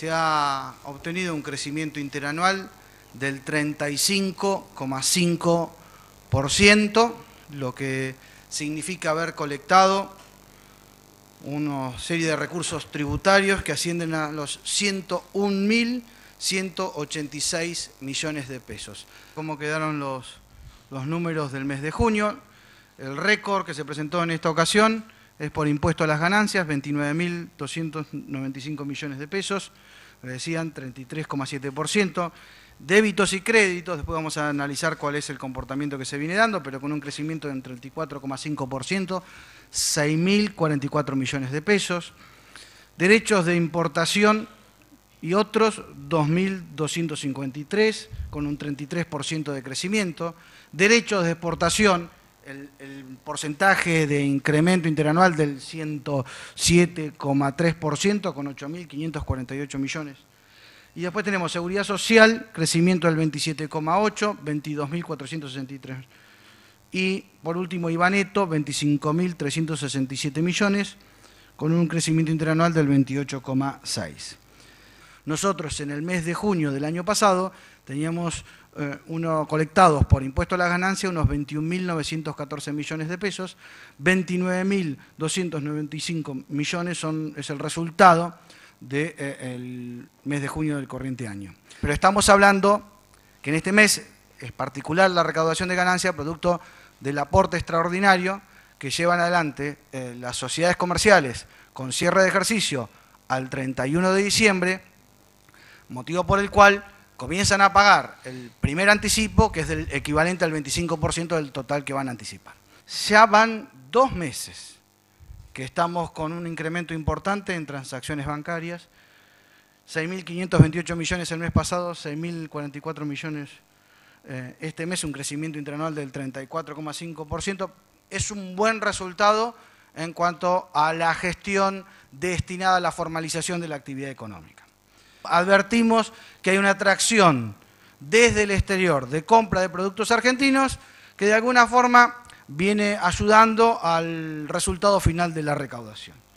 se ha obtenido un crecimiento interanual del 35,5%, lo que significa haber colectado una serie de recursos tributarios que ascienden a los 101.186 millones de pesos. ¿Cómo quedaron los, los números del mes de junio? El récord que se presentó en esta ocasión es por impuesto a las ganancias, 29.295 millones de pesos, le decían 33,7%. Débitos y créditos, después vamos a analizar cuál es el comportamiento que se viene dando, pero con un crecimiento del 34,5%, 6.044 millones de pesos. Derechos de importación y otros, 2.253, con un 33% de crecimiento. Derechos de exportación, el, porcentaje de incremento interanual del 107,3% con 8.548 millones. Y después tenemos seguridad social, crecimiento del 27,8, 22.463. Y por último, Ibaneto, 25.367 millones, con un crecimiento interanual del 28,6. Nosotros en el mes de junio del año pasado teníamos eh, uno, colectados por impuesto a la ganancia unos 21.914 millones de pesos, 29.295 millones son, es el resultado del eh, mes de junio del corriente año. Pero estamos hablando que en este mes es particular la recaudación de ganancia producto del aporte extraordinario que llevan adelante eh, las sociedades comerciales con cierre de ejercicio al 31 de diciembre motivo por el cual comienzan a pagar el primer anticipo, que es el equivalente al 25% del total que van a anticipar. Ya van dos meses que estamos con un incremento importante en transacciones bancarias, 6.528 millones el mes pasado, 6.044 millones eh, este mes, un crecimiento interanual del 34,5%. Es un buen resultado en cuanto a la gestión destinada a la formalización de la actividad económica advertimos que hay una atracción desde el exterior de compra de productos argentinos que de alguna forma viene ayudando al resultado final de la recaudación.